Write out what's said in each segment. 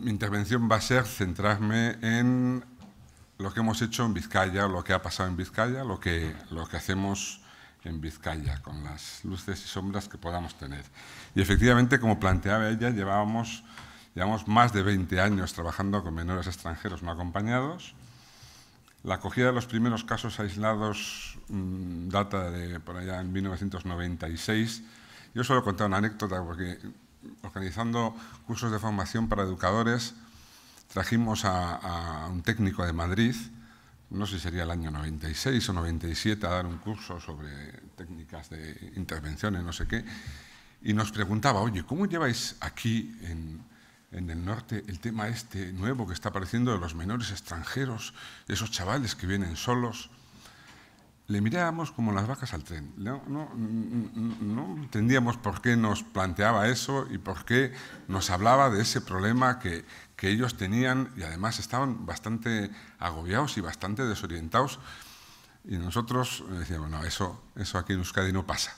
mi intervención va a ser centrarme en lo que hemos hecho en Vizcaya, lo que ha pasado en Vizcaya, lo que, lo que hacemos en Vizcaya, con las luces y sombras que podamos tener. Y efectivamente, como planteaba ella, llevábamos, llevamos más de 20 años trabajando con menores extranjeros no acompañados. La acogida de los primeros casos aislados mm, data de por allá en 1996. Yo suelo contar una anécdota porque organizando cursos de formación para educadores, trajimos a, un técnico de Madrid, no sé si sería el año 96 o 97, a dar un curso sobre técnicas de intervenciones, no sé qué, y nos preguntaba, oye, ¿cómo lleváis aquí en, en el norte el tema este nuevo que está apareciendo de los menores extranjeros, esos chavales que vienen solos? le mirábamos como las vacas al tren. Mm, mm, mm, no, entendíamos por qué nos planteaba eso y por qué nos hablaba de ese problema que, ellos tenían y además estaban bastante agobiados y bastante desorientados. Y nosotros decíamos, no, eso, eso aquí en Euskadi no pasa.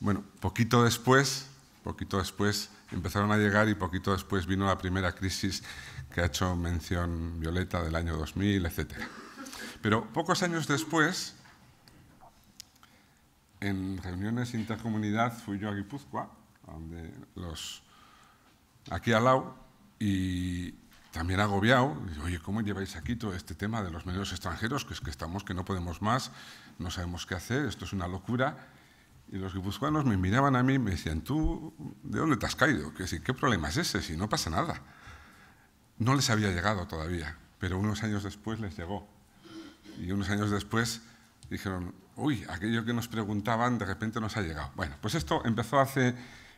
Bueno, poquito después, poquito después empezaron a llegar y poquito después vino la primera crisis que ha hecho mención Violeta del año 2000, etcétera. Pero pocos años después, en reuniones intercomunidad fui yo a Guipúzcoa, donde los, aquí al lado, y también agobiado, y, oye, ¿cómo lleváis aquí todo este tema de los medios extranjeros? Que es que estamos, que no podemos más, no sabemos qué hacer, esto es una locura. Y los guipuzcoanos me miraban a mí y me decían, ¿tú de dónde te has caído? ¿Qué, ¿Qué problema es ese? Si no pasa nada. No les había llegado todavía, pero unos años después les llegó y unos años después dijeron, uy, aquello que nos preguntaban de repente nos ha llegado. Bueno, pues esto empezó hace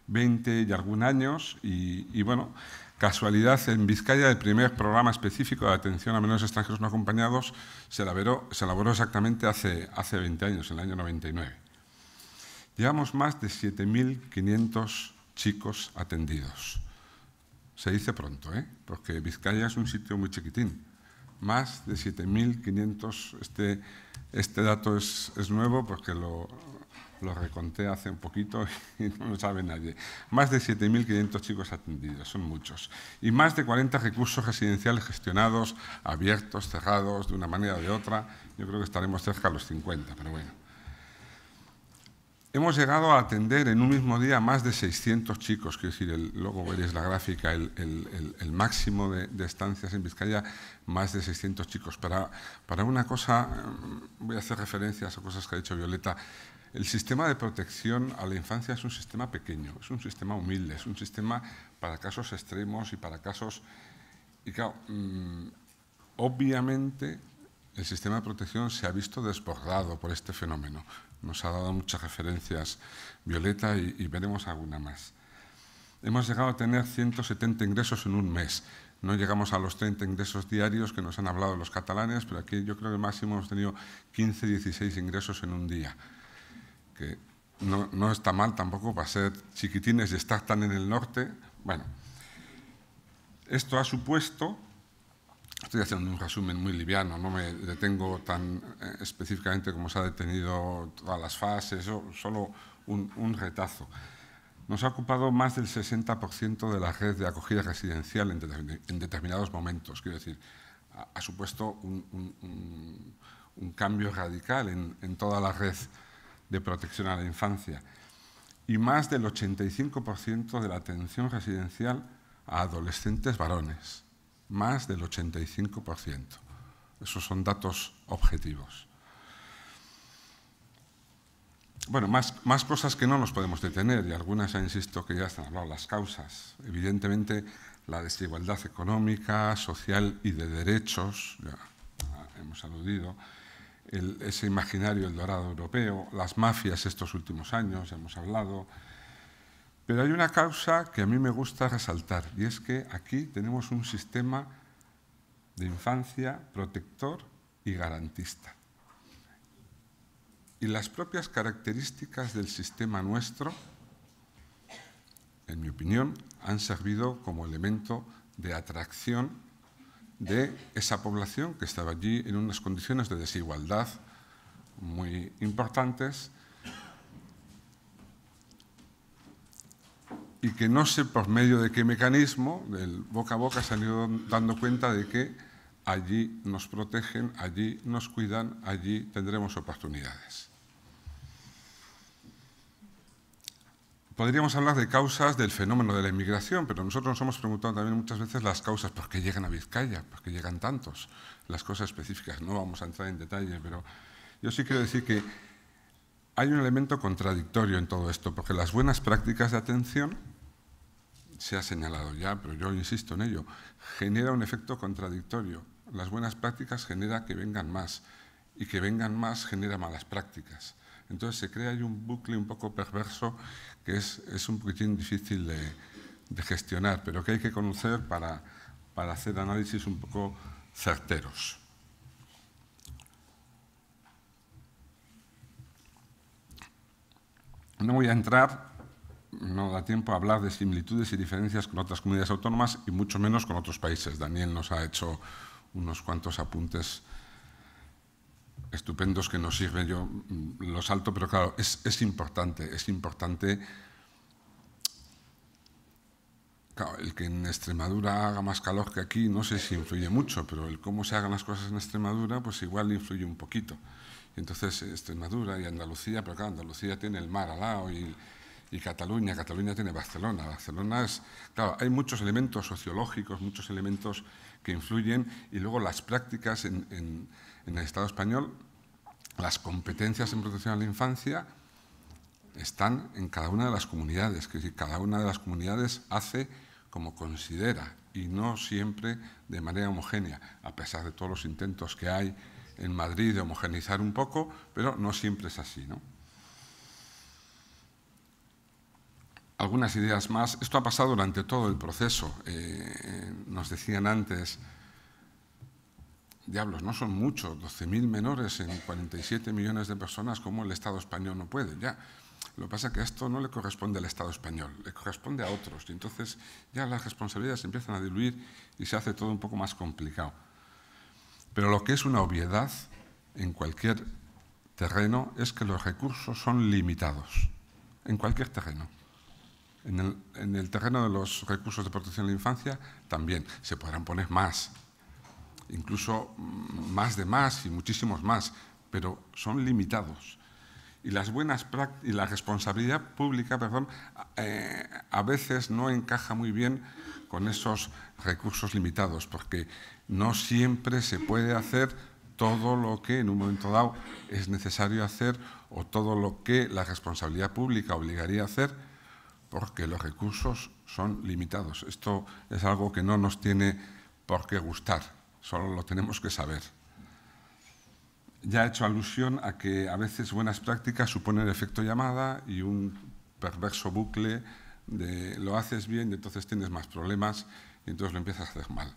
20 y algún años y, bueno, casualidad, en Vizcaya el primer programa específico de atención a menores extranjeros no acompañados se elaboró, exactamente hace, hace 20 años, en el año 99. Llevamos más de 7.500 chicos atendidos. Se dice pronto, ¿eh? porque Vizcaya es un sitio muy chiquitín más de 7.500. Este, este dato es, nuevo porque lo, lo reconté hace un poquito y no lo sabe nadie. Más de 7.500 chicos atendidos, son muchos. Y más de 40 recursos residenciales gestionados, abiertos, cerrados, de una manera o de otra. Yo creo que estaremos cerca de los 50, pero bueno. Hemos llegado a atender en un mismo día más de 600 chicos, quiero decir, el, luego veréis la gráfica, el, máximo de, estancias en Vizcaya, más de 600 chicos. Para, para una cosa, mm, voy a hacer referencias a cosas que ha dicho Violeta, el sistema de protección a la infancia es un sistema pequeño, es un sistema humilde, es un sistema para casos extremos y para casos... Y claro, mm, obviamente el sistema de protección se ha visto desbordado por este fenómeno. Nos ha dado muchas referencias Violeta y, veremos alguna más. Hemos llegado a tener 170 ingresos en un mes. No llegamos a los 30 ingresos diarios que nos han hablado los catalanes, pero aquí yo creo que máximo hemos tenido 15, 16 ingresos en un día, que no, no está mal tampoco para ser chiquitines y estar tan en el norte. Bueno, esto ha supuesto Estoy haciendo un resumen muy liviano, no me detengo tan eh, específicamente como se ha detenido todas las fases, solo un, retazo. Nos ha ocupado más del 60% de la red de acogida residencial en, determinados momentos. Quiero decir, ha, supuesto un, cambio radical en toda la red de protección a la infancia y más del 85% de la atención residencial a adolescentes varones más del 85%. Esos son datos objetivos. Bueno, más, cosas que no nos podemos detener, y algunas ya insisto que ya están hablado, las causas. Evidentemente, la desigualdad económica, social y de derechos, ya hemos aludido, ese imaginario el dorado europeo, las mafias estos últimos años, ya hemos hablado, pero hay una causa que a mí me gusta resaltar y es que aquí tenemos un sistema de infancia protector y garantista. Y las propias características del sistema nuestro, en mi opinión, han servido como elemento de atracción de esa población que estaba allí en unas condiciones de desigualdad muy importantes y que no sé por medio de qué mecanismo, del boca a boca, se han ido dando cuenta de que allí nos protegen, allí nos cuidan, allí tendremos oportunidades. Podríamos hablar de causas del fenómeno de la inmigración, pero nosotros nos hemos preguntado también muchas veces las causas, ¿por qué llegan a Vizcaya? ¿Por qué llegan tantos? Las cosas específicas, no vamos a entrar en detalle, pero yo sí quiero decir que hay un elemento contradictorio en todo esto, porque las buenas prácticas de atención se ha señalado ya, pero yo insisto en ello, genera un efecto contradictorio. Las buenas prácticas genera que vengan más y que vengan más genera malas prácticas. Entonces se crea ahí un bucle un poco perverso que es, un poquitín difícil de, gestionar, pero que hay que conocer para, para hacer análisis un poco certeros. No voy a entrar no da tiempo a hablar de similitudes y diferencias con otras comunidades autónomas y mucho menos con otros países. Daniel nos ha hecho unos cuantos apuntes estupendos que nos sirven. Yo mm, lo salto, pero claro, es, importante, es importante el que en Extremadura haga más calor que aquí, no sé si influye mucho, pero el cómo se hagan las cosas en Extremadura, pues igual influye un poquito. Entonces, eh, Extremadura y Andalucía, pero claro, Andalucía tiene el mar al lado y y Cataluña. Cataluña tiene Barcelona. Barcelona es, claro, hay muchos elementos sociológicos, muchos elementos que influyen y luego las prácticas en, el Estado español, las competencias en protección a la infancia están en cada una de las comunidades, que cada una de las comunidades hace como considera y no siempre de manera homogénea, a pesar de todos los intentos que hay en Madrid de homogeneizar un poco, pero no siempre es así, ¿no? algunas ideas más. Esto ha pasado durante todo el proceso. Eh, nos decían antes, diablos, no son muchos, 12.000 menores en 47 millones de personas, ¿cómo el Estado español no puede? Ya. Lo que pasa es que esto no le corresponde al Estado español, le corresponde a otros. Y entonces ya las responsabilidades empiezan a diluir y se hace todo un poco más complicado. Pero lo que es una obviedad en cualquier terreno es que los recursos son limitados, en cualquier terreno. En el, terreno de los recursos de protección de la infancia también se podrán poner más, incluso más de más y muchísimos más, pero son limitados. Y, las buenas y la responsabilidad pública perdón, eh, a veces no encaja muy bien con esos recursos limitados, porque no siempre se puede hacer todo lo que en un momento dado es necesario hacer o todo lo que la responsabilidad pública obligaría a hacer porque los recursos son limitados. Esto es algo que no nos tiene por qué gustar, solo lo tenemos que saber. Ya he hecho alusión a que a veces buenas prácticas suponen efecto llamada y un perverso bucle de lo haces bien y entonces tienes más problemas y entonces lo empiezas a hacer mal.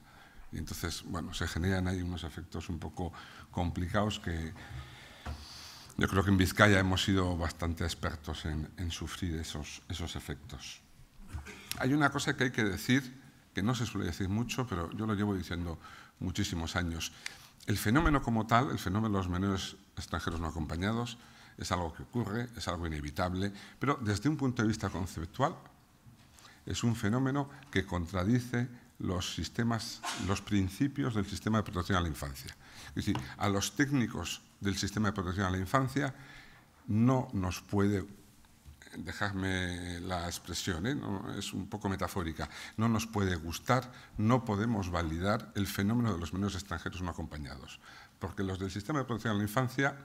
Y entonces, bueno, se generan ahí unos efectos un poco complicados que, yo creo que en Vizcaya hemos sido bastante expertos en, sufrir esos, esos efectos. Hay una cosa que hay que decir, que no se suele decir mucho, pero yo lo llevo diciendo muchísimos años. El fenómeno como tal, el fenómeno de los menores extranjeros no acompañados, es algo que ocurre, es algo inevitable, pero desde un punto de vista conceptual es un fenómeno que contradice los sistemas, los principios del sistema de protección a la infancia. Es decir, a los técnicos del sistema de protección a la infancia no nos puede, dejadme la expresión, ¿eh? es un poco metafórica, no nos puede gustar, no podemos validar el fenómeno de los menores extranjeros no acompañados, porque los del sistema de protección a la infancia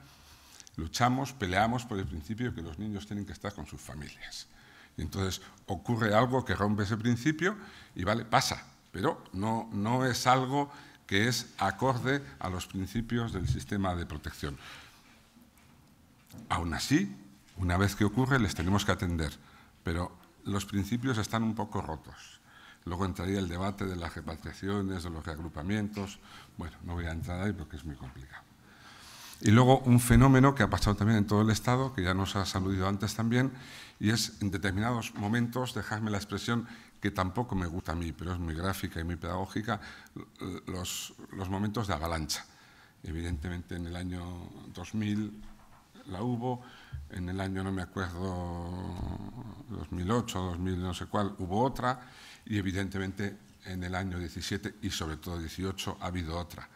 luchamos, peleamos por el principio de que los niños tienen que estar con sus familias. Y entonces ocurre algo que rompe ese principio y vale, pasa, pero no, no es algo que es acorde a los principios del sistema de protección. Aún así, una vez que ocurre, les tenemos que atender, pero los principios están un poco rotos. Luego entraría el debate de las repatriaciones, de los reagrupamientos. Bueno, no voy a entrar ahí porque es muy complicado. Y luego un fenómeno que ha pasado también en todo el Estado, que ya nos ha saludado antes también, y es en determinados momentos, dejadme la expresión, que tampoco me gusta a mí, pero es muy gráfica y muy pedagógica, los, los momentos de avalancha. Evidentemente en el año 2000 la hubo, en el año no me acuerdo, 2008, 2000 no sé cuál, hubo otra, y evidentemente en el año 17 y sobre todo 18 ha habido otra.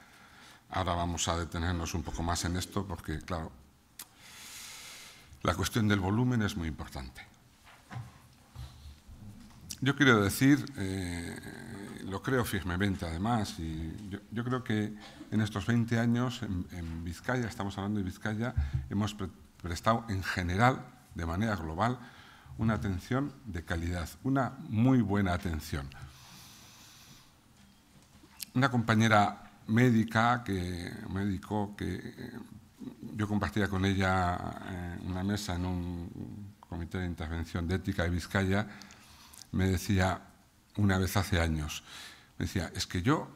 Ahora vamos a detenernos un poco más en esto porque, claro, la cuestión del volumen es muy importante. Yo quiero decir, eh, lo creo firmemente además, y yo, creo que en estos 20 años en, Vizcaya, estamos hablando de Vizcaya, hemos prestado en general, de manera global, una atención de calidad, una muy buena atención. Una compañera médica, que, médico, que yo compartía con ella eh, una mesa en un comité de intervención de ética de Vizcaya, me decía una vez hace años, me decía, es que yo,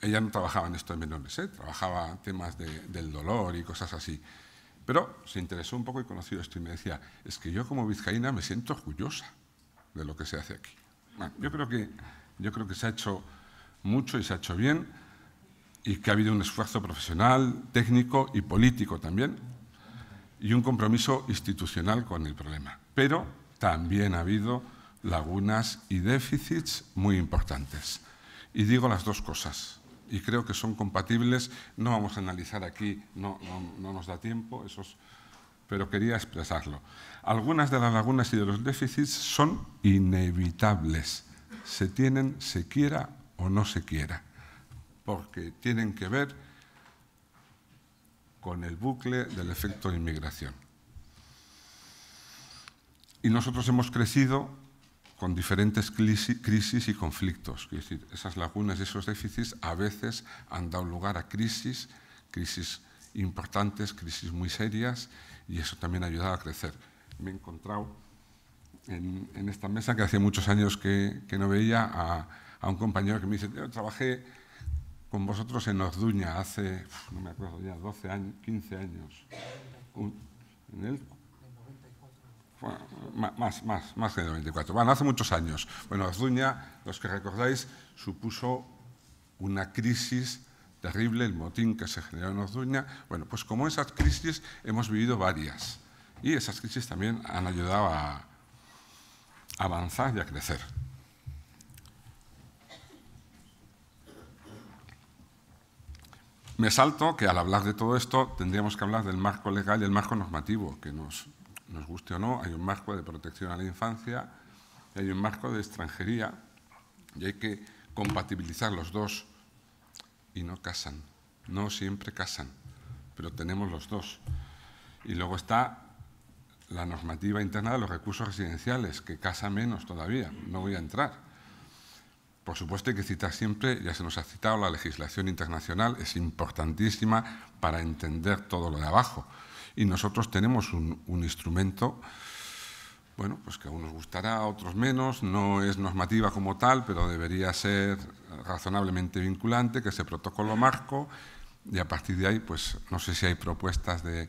ella no trabajaba en esto en menores, ¿eh? trabajaba temas del dolor y cosas así, pero se interesó un poco y conoció esto y me decía, es que yo como vizcaína me siento orgullosa de lo que se hace aquí. yo, creo que, yo creo que se ha hecho mucho y se ha hecho bien y que ha habido un esfuerzo profesional, técnico y político también y un compromiso institucional con el problema. Pero también ha habido lagunas y déficits muy importantes. Y digo las dos cosas, y creo que son compatibles. No vamos a analizar aquí, no, no, nos da tiempo, pero quería expresarlo. Algunas de las lagunas y de los déficits son inevitables, se tienen, se quiera o no se quiera, porque tienen que ver con el bucle del efecto de inmigración. Y nosotros hemos crecido con diferentes crisis y conflictos. Es decir, esas lagunas y esos déficits a veces han dado lugar a crisis, crisis importantes, crisis muy serias, y eso también ha ayudado a crecer. Me he encontrado en, esta mesa, que hace muchos años que, no veía, a, un compañero que me dice, yo trabajé con vosotros en Orduña hace, no me acuerdo ya, 12 años, 15 años, en el bueno, más, más, más que 94. Bueno, hace muchos años. Bueno, Orduña, los que recordáis, supuso una crisis terrible, el motín que se generó en Orduña. Bueno, pues como esas crisis hemos vivido varias. Y esas crisis también han ayudado a avanzar y a crecer. Me salto que al hablar de todo esto tendríamos que hablar del marco legal y el marco normativo que nos nos guste o no, hay un marco de protección a la infancia y hay un marco de extranjería y hay que compatibilizar los dos y no casan, no siempre casan, pero tenemos los dos. Y luego está la normativa interna de los recursos residenciales, que casa menos todavía, no voy a entrar. Por supuesto hay que citar siempre, ya se nos ha citado, la legislación internacional es importantísima para entender todo lo de abajo y nosotros tenemos un, instrumento bueno, pues que a unos gustará, a otros menos, no es normativa como tal, pero debería ser razonablemente vinculante, que es el protocolo marco, y a partir de ahí, pues no sé si hay propuestas de,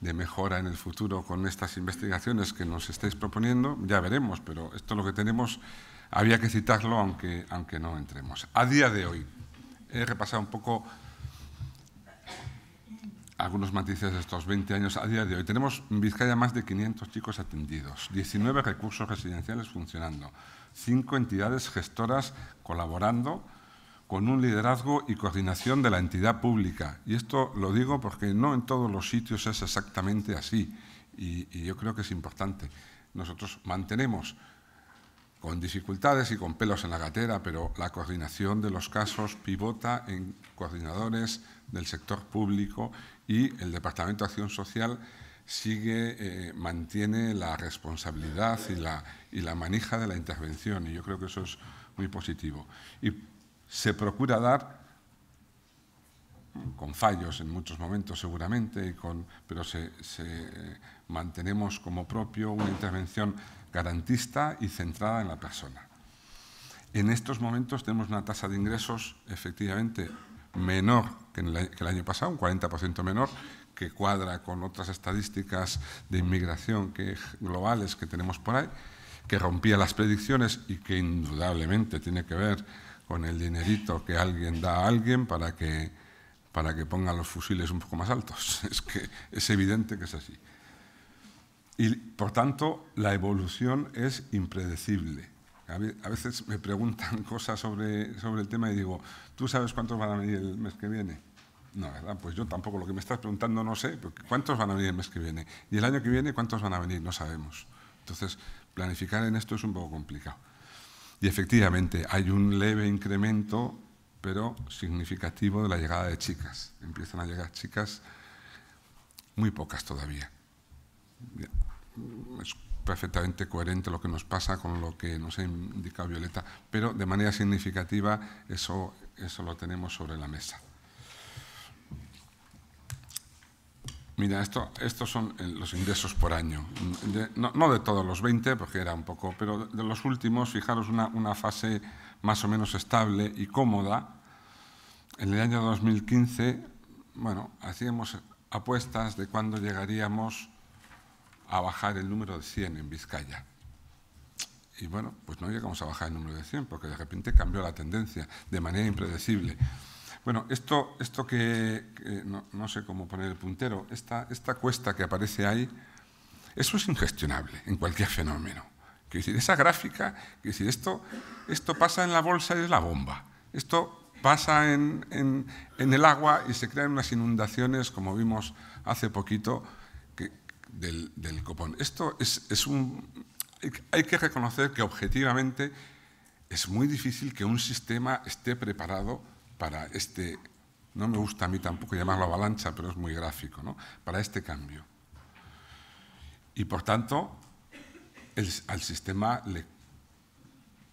mejora en el futuro con estas investigaciones que nos estáis proponiendo, ya veremos, pero esto es lo que tenemos, había que citarlo aunque, aunque no entremos. A día de hoy, he repasado un poco algunos matices de estos 20 años a día de hoy. Tenemos en Vizcaya más de 500 chicos atendidos, 19 recursos residenciales funcionando, 5 entidades gestoras colaborando con un liderazgo y coordinación de la entidad pública. Y esto lo digo porque no en todos los sitios es exactamente así. Y, y yo creo que es importante. Nosotros mantenemos con dificultades y con pelos en la gatera, pero la coordinación de los casos pivota en coordinadores del sector público y el Departamento de Acción Social sigue, eh, mantiene la responsabilidad y la, y la manija de la intervención y yo creo que eso es muy positivo. Y se procura dar, con fallos en muchos momentos seguramente, con, pero eh, mantenemos como propio una intervención garantista y centrada en la persona. En estos momentos tenemos una tasa de ingresos efectivamente menor que, el, año pasado, un 40% menor, que cuadra con otras estadísticas de inmigración que, globales que tenemos por ahí, que rompía las predicciones y que indudablemente tiene que ver con el dinerito que alguien da a alguien para que, para que pongan los fusiles un poco más altos. Es que es evidente que es así. Y por tanto, la evolución es impredecible. A veces me preguntan cosas sobre, sobre el tema y digo, ¿tú sabes cuántos van a venir el mes que viene? No, ¿verdad? Pues yo tampoco. Lo que me estás preguntando no sé, ¿cuántos van a venir el mes que viene? Y el año que viene, ¿cuántos van a venir? No sabemos. Entonces, planificar en esto es un poco complicado. Y efectivamente, hay un leve incremento, pero significativo, de la llegada de chicas. Empiezan a llegar chicas, muy pocas todavía perfectamente coherente lo que nos pasa con lo que nos ha indicado Violeta, pero de manera significativa eso, eso lo tenemos sobre la mesa. Mira, esto, estos son eh, los ingresos por año. no, no, de todos los 20, porque era un poco, pero de los últimos, fijaros, una, una fase más o menos estable y cómoda. En el año 2015, bueno, hacíamos apuestas de cuándo llegaríamos a bajar el número de 100 en Vizcaya. Y bueno, pues no llegamos a bajar el número de 100 porque de repente cambió la tendencia de manera impredecible. Bueno, esto, esto que, no, sé cómo poner el puntero, esta, esta cuesta que aparece ahí, eso es ingestionable en cualquier fenómeno. Que decir, esa gráfica, que decir, esto, esto pasa en la bolsa y es la bomba. Esto pasa en, en el agua y se crean unas inundaciones, como vimos hace poquito, del, copón. Esto es, es un... Hay que reconocer que objetivamente es muy difícil que un sistema esté preparado para este, no me gusta a mí tampoco llamarlo avalancha, pero es muy gráfico, ¿no? para este cambio. Y por tanto, el, al sistema le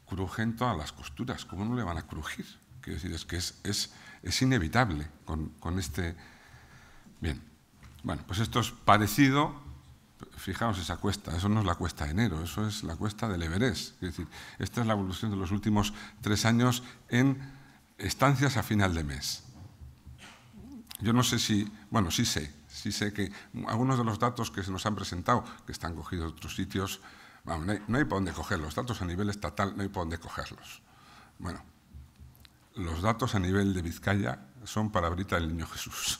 crujen todas las costuras, ¿cómo no le van a crujir? Quiero decir, es que es, es, es inevitable con, con este... Bien, bueno, pues esto es parecido Fijaos esa cuesta, eso no es la cuesta de enero, eso es la cuesta del Everest. Es decir, esta es la evolución de los últimos tres años en estancias a final de mes. Yo no sé si, bueno, sí sé, sí sé que algunos de los datos que se nos han presentado, que están cogidos de otros sitios, no, hay, por dónde cogerlos, datos a nivel estatal no hay por dónde cogerlos. Bueno, los datos a nivel de Vizcaya son para ahorita el Niño Jesús.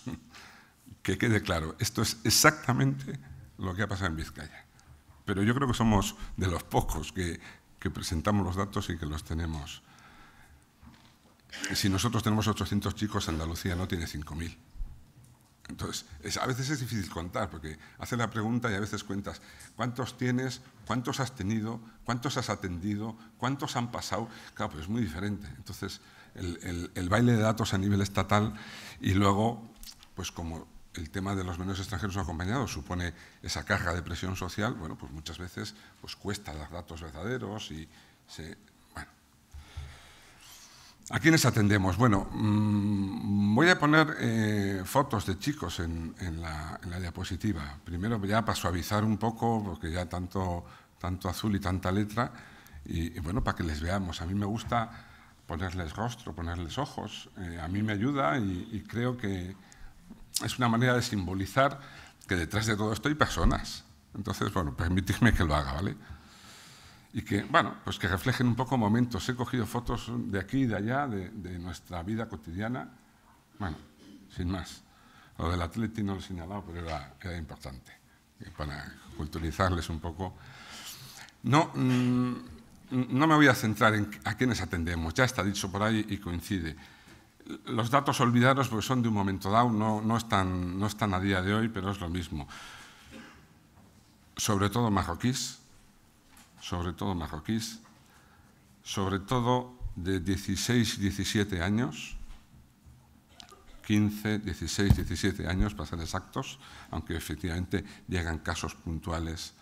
que quede claro, esto es exactamente lo que ha pasado en Vizcaya. Pero yo creo que somos de los pocos que, que presentamos los datos y que los tenemos. Si nosotros tenemos 800 chicos, Andalucía no tiene 5.000. Entonces, a veces es difícil contar, porque haces la pregunta y a veces cuentas cuántos tienes, cuántos has tenido, cuántos has atendido, cuántos han pasado. Claro, pues es muy diferente. Entonces, el, el, el baile de datos a nivel estatal y luego, pues como el tema de los menores extranjeros acompañados supone esa carga de presión social, bueno, pues muchas veces pues cuesta dar datos verdaderos y se... Bueno. ¿A quiénes atendemos? Bueno, mm, voy a poner eh, fotos de chicos en, la, diapositiva. Primero ya para suavizar un poco, porque ya tanto, tanto azul y tanta letra, y, bueno, para que les veamos. A mí me gusta ponerles rostro, ponerles ojos. Eh, a mí me ayuda y creo que es una manera de simbolizar que detrás de todo esto hay personas. Entonces, bueno, permitidme que lo haga, ¿vale? Y que, bueno, pues que reflejen un poco momentos. He cogido fotos de aquí y de allá, de, nuestra vida cotidiana. Bueno, sin más. Lo del atleti no lo he señalado, pero era, importante, eh, para culturizarles un poco. No, mm, no me voy a centrar en a quiénes atendemos, ya está dicho por ahí y coincide los datos olvidados porque son de un momento dado, no, no, están, no están a día de hoy, pero es lo mismo. Sobre todo marroquíes, sobre todo marroquíes, sobre todo de 16 17 años, 15, 16, 17 años para ser exactos, aunque efectivamente llegan casos puntuales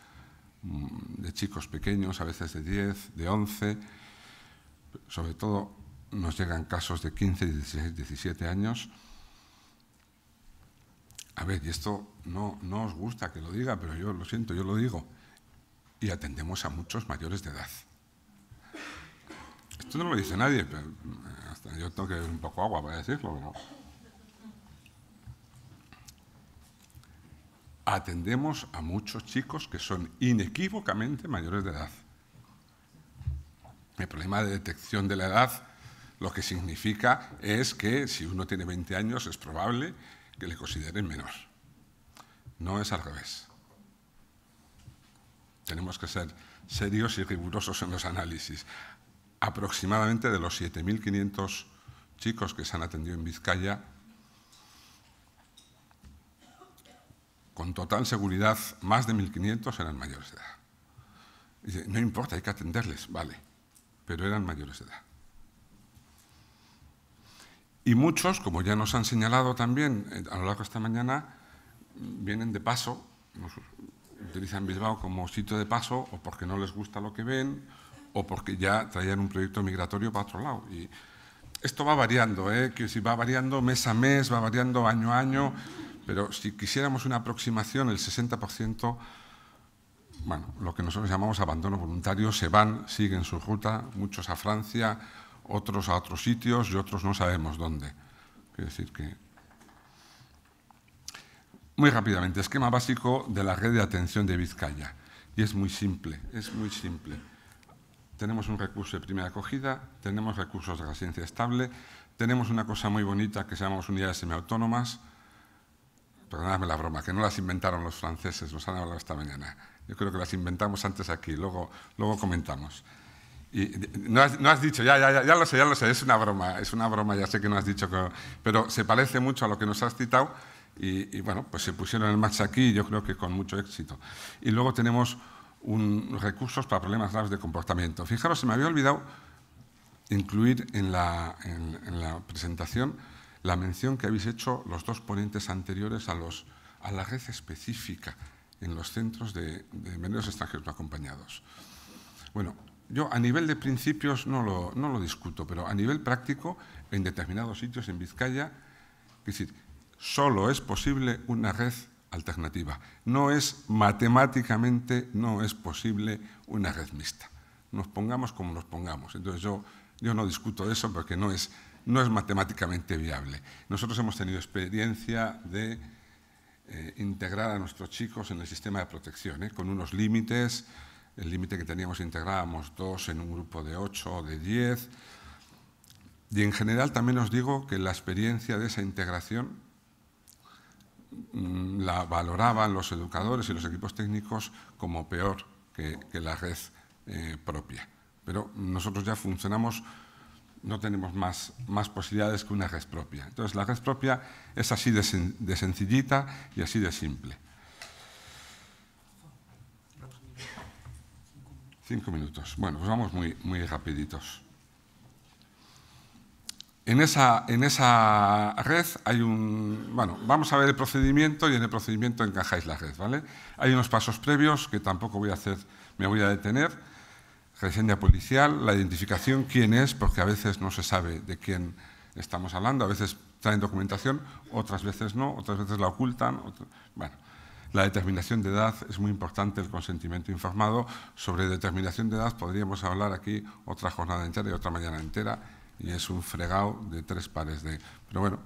mm, de chicos pequeños, a veces de 10, de 11, sobre todo nos llegan casos de 15, 16, 17 años. A ver, y esto no, no os gusta que lo diga, pero yo lo siento, yo lo digo. Y atendemos a muchos mayores de edad. Esto no lo dice nadie, pero eh, hasta yo tengo que beber un poco agua para decirlo, Atendemos a muchos chicos que son inequívocamente mayores de edad. El problema de detección de la edad lo que significa es que si uno tiene 20 años es probable que le consideren menor. No es al revés. Tenemos que ser serios y rigurosos en los análisis. Aproximadamente de los 7.500 chicos que se han atendido en Vizcaya, con total seguridad, más de 1.500 eran mayores de edad. no importa, hay que atenderles, vale, pero eran mayores de edad. Y muchos, como ya nos han señalado también eh, a lo largo de esta mañana, mm, vienen de paso, utilizan Bilbao como sitio de paso o porque no les gusta lo que ven o porque ya traían un proyecto migratorio para otro lado. esto va variando, ¿eh? que si va variando mes a mes, va variando año a año, pero si quisiéramos una aproximación, el 60%, bueno, lo que nosotros llamamos abandono voluntario, se van, siguen su ruta, muchos a Francia, otros a otros sitios y otros no sabemos dónde. Quiero decir que... Muy rápidamente, esquema básico de la red de atención de Vizcaya. Y es muy simple, es muy simple. Tenemos un recurso de primera acogida, tenemos recursos de residencia estable, tenemos una cosa muy bonita que llamamos unidades semiautónomas. Perdonadme la broma, que no las inventaron los franceses, nos han hablado esta mañana. Yo creo que las inventamos antes aquí, luego, luego comentamos no, has, dicho, ya, ya, ya, ya, lo sé, ya lo sé, es una broma, es una broma, ya sé que no has dicho, que, pero se parece mucho a lo que nos has citado y, bueno, pues se pusieron en marcha aquí yo creo que con mucho éxito. Y luego tenemos un, recursos para problemas graves de comportamiento. Fijaros, se me había olvidado incluir en la, la presentación la mención que habéis hecho los dos ponentes anteriores a, los, a la red específica en los centros de, de menores extranjeros no acompañados. Bueno, yo a nivel de principios no lo, discuto, pero a nivel práctico, en determinados sitios, en Vizcaya, es decir, solo es posible una red alternativa. No es matemáticamente, no es posible una red mixta. Nos pongamos como nos pongamos. Entonces yo, yo no discuto eso porque no es, no es matemáticamente viable. Nosotros hemos tenido experiencia de eh, integrar a nuestros chicos en el sistema de protección, ¿eh? con unos límites el límite que teníamos integrábamos dos en un grupo de ocho o de diez. Y en general también os digo que la experiencia de esa integración mm, la valoraban los educadores y los equipos técnicos como peor que, la red eh, propia. Pero nosotros ya funcionamos, no tenemos más, posibilidades que una red propia. Entonces la red propia es así de sencillita y así de simple. Cinco minutos. Bueno, pues vamos muy, muy rapiditos. En esa, en esa red hay un... Bueno, vamos a ver el procedimiento y en el procedimiento encajáis la red, ¿vale? Hay unos pasos previos que tampoco voy a hacer, me voy a detener. Reseña policial, la identificación, quién es, porque a veces no se sabe de quién estamos hablando, a veces traen documentación, otras veces no, otras veces la ocultan. bueno, la determinación de edad es muy importante, el consentimiento informado. Sobre determinación de edad podríamos hablar aquí otra jornada entera y otra mañana entera, y es un fregado de tres pares de... Pero bueno,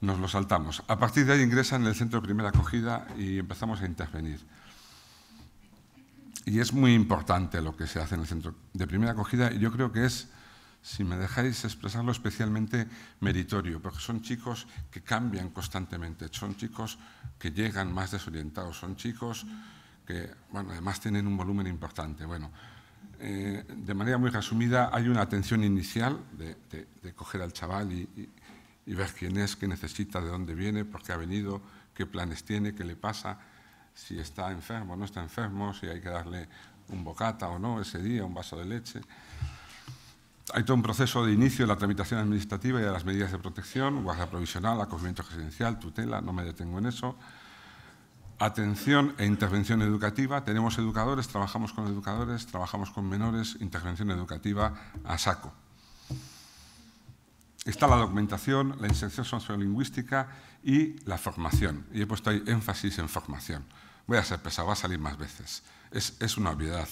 nos lo saltamos. A partir de ahí ingresan en el centro de primera acogida y empezamos a intervenir. Y es muy importante lo que se hace en el centro de primera acogida y yo creo que es si me dejáis expresarlo, especialmente meritorio, porque son chicos que cambian constantemente, son chicos que llegan más desorientados, son chicos que, bueno, además tienen un volumen importante. Bueno, eh, de manera muy resumida, hay una atención inicial de, coger al chaval y, ver quién es, qué necesita, de dónde viene, por qué ha venido, qué planes tiene, qué le pasa, si está enfermo o no está enfermo, si hay que darle un bocata o no ese día, un vaso de leche hay todo un proceso de inicio de la tramitación administrativa y de las medidas de protección, guardia provisional, acogimiento residencial, tutela, no me detengo en eso. Atención e intervención educativa. Tenemos educadores, trabajamos con educadores, trabajamos con menores, intervención educativa a saco. Está la documentación, la inserción sociolingüística y la formación. Y he puesto ahí énfasis en formación. Voy a ser pesado, va a salir más veces. Es, es una obviedad.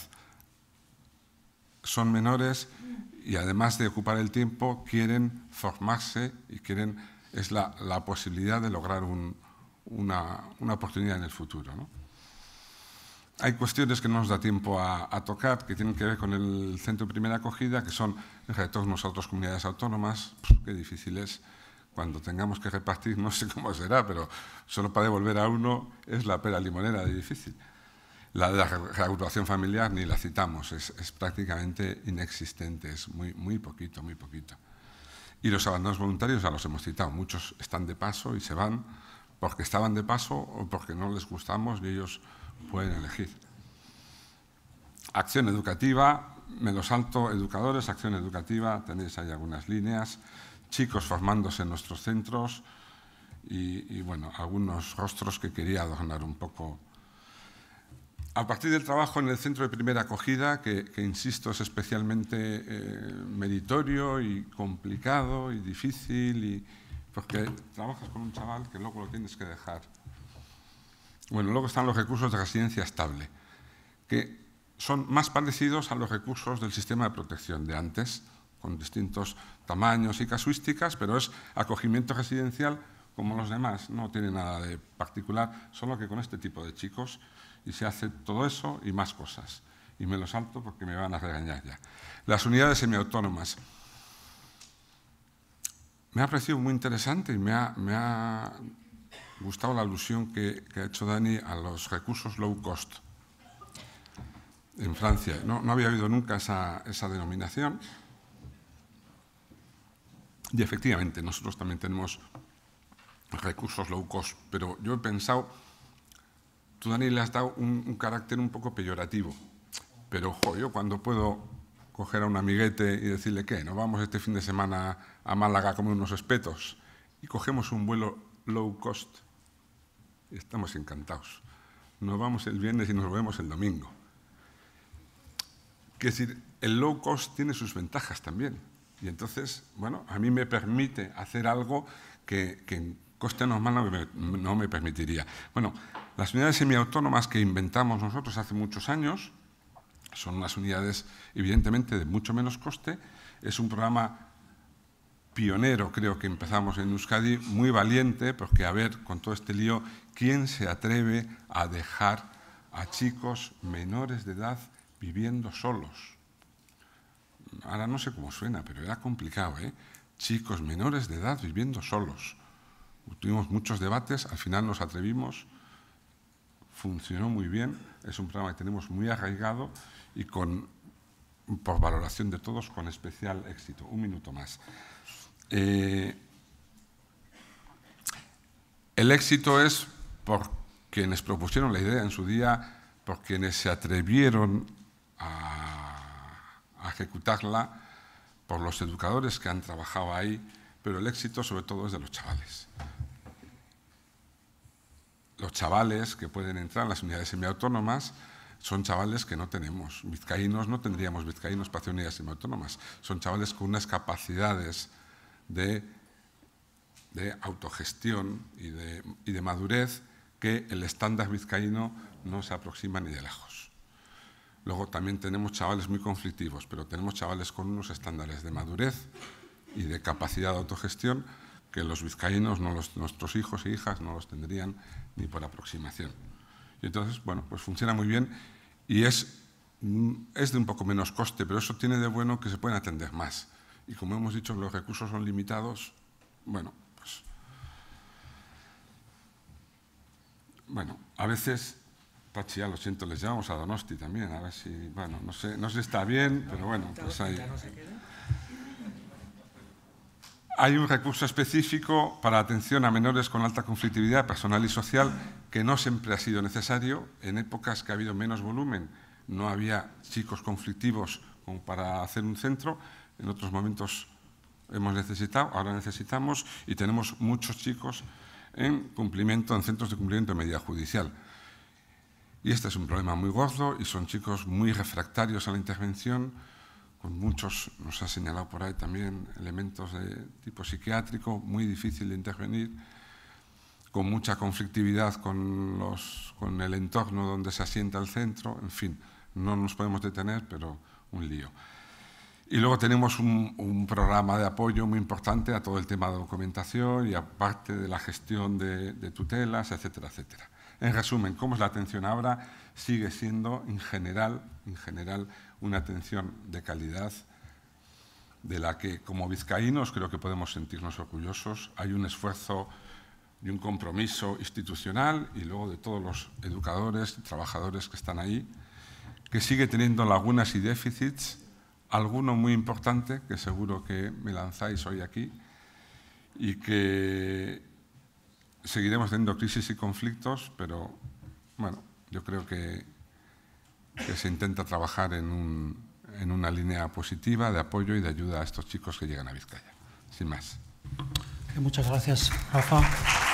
Son menores y además de ocupar el tiempo, quieren formarse y quieren, es la, posibilidad de lograr una, oportunidad en el futuro. Hay cuestiones que no nos da tiempo a, tocar, que tienen que ver con el centro de primera acogida, que son entre retorno nosotros, comunidades autónomas, qué difícil es. Cuando tengamos que repartir, no sé cómo será, pero solo para devolver a uno es la pera limonera de difícil. La de la reagrupación familiar ni la citamos, es, prácticamente inexistente, es muy, muy poquito, muy poquito. Y los abandonos voluntarios ya los hemos citado, muchos están de paso y se van porque estaban de paso o porque no les gustamos y ellos pueden elegir. Acción educativa, me lo salto, educadores, acción educativa, tenéis ahí algunas líneas, chicos formándose en nuestros centros y, y bueno, algunos rostros que quería adornar un poco a partir del trabajo en el centro de primera acogida, que, insisto es especialmente eh, meritorio y complicado y difícil, y, porque trabajas con un chaval que luego lo tienes que dejar. Bueno, luego están los recursos de residencia estable, que son más parecidos a los recursos del sistema de protección de antes, con distintos tamaños y casuísticas, pero es acogimiento residencial como los demás, no tiene nada de particular, solo que con este tipo de chicos y se hace todo eso y más cosas. Y me lo salto porque me van a regañar ya. Las unidades semiautónomas. Me ha parecido muy interesante y me ha, gustado la alusión que, ha hecho Dani a los recursos low cost en Francia. No, había habido nunca esa, esa denominación. Y efectivamente, nosotros también tenemos recursos low cost, pero yo he pensado Tú, Dani, le has dado un, carácter un poco peyorativo, pero ojo, yo cuando puedo coger a un amiguete y decirle que nos vamos este fin de semana a Málaga como unos espetos y cogemos un vuelo low cost, estamos encantados. Nos vamos el viernes y nos volvemos el domingo. Quiero decir, el low cost tiene sus ventajas también. Y entonces, bueno, a mí me permite hacer algo que, coste normal no me, no me permitiría. Bueno, las unidades semiautónomas que inventamos nosotros hace muchos años son unas unidades, evidentemente, de mucho menos coste. Es un programa pionero, creo que empezamos en Euskadi, muy valiente, porque a ver, con todo este lío, ¿quién se atreve a dejar a chicos menores de edad viviendo solos? Ahora no sé cómo suena, pero era complicado, ¿eh? Chicos menores de edad viviendo solos. Tuvimos muchos debates, al final nos atrevimos, funcionó muy bien, es un programa que tenemos muy arraigado y por valoración de todos, con especial éxito. Un minuto más. Eh, el éxito es por quienes propusieron la idea en su día, por quienes se atrevieron a ejecutarla, por los educadores que han trabajado ahí, pero el éxito sobre todo es de los chavales los chavales que pueden entrar en las unidades semiautónomas son chavales que no tenemos. Vizcaínos no tendríamos vizcaínos para hacer unidades semiautónomas. Son chavales con unas capacidades de, de autogestión y de, de, madurez que el estándar vizcaíno no se aproxima ni de lejos. Luego también tenemos chavales muy conflictivos, pero tenemos chavales con unos estándares de madurez y de capacidad de autogestión que los vizcaínos, no nuestros hijos e hijas, no los tendrían ni por aproximación. Y entonces, bueno, pues funciona muy bien y es, mm, es de un poco menos coste, pero eso tiene de bueno que se pueden atender más. Y como hemos dicho, los recursos son limitados, bueno, pues... Bueno, a veces, Pachi, ya lo siento, les llamamos a Donosti también, a ver si, bueno, no sé, no sé si está bien, pero bueno, pues ahí... Hay un recurso específico para atención a menores con alta conflictividad personal y social que no siempre ha sido necesario. En épocas que ha habido menos volumen no había chicos conflictivos para hacer un centro. En otros momentos hemos necesitado, ahora necesitamos y tenemos muchos chicos en cumplimiento, en centros de cumplimiento de medida judicial. Y este es un problema muy gordo y son chicos muy refractarios a la intervención muchos, nos ha señalado por ahí también, elementos de tipo psiquiátrico, muy difícil de intervenir, con mucha conflictividad con, los, con el entorno donde se asienta el centro, en fin, no nos podemos detener, pero un lío. Y luego tenemos un, programa de apoyo muy importante a todo el tema de documentación y aparte de la gestión de, de, tutelas, etcétera, etcétera. En resumen, ¿cómo es la atención ahora? Sigue siendo, en general, en general una atención de calidad de la que como vizcaínos creo que podemos sentirnos orgullosos. Hay un esfuerzo y un compromiso institucional y luego de todos los educadores y trabajadores que están ahí, que sigue teniendo lagunas y déficits, alguno muy importante que seguro que me lanzáis hoy aquí y que seguiremos teniendo crisis y conflictos, pero bueno, yo creo que que se intenta trabajar en, una línea positiva de apoyo y de ayuda a estos chicos que llegan a Vizcaya. Sin más. Muchas gracias, Rafa.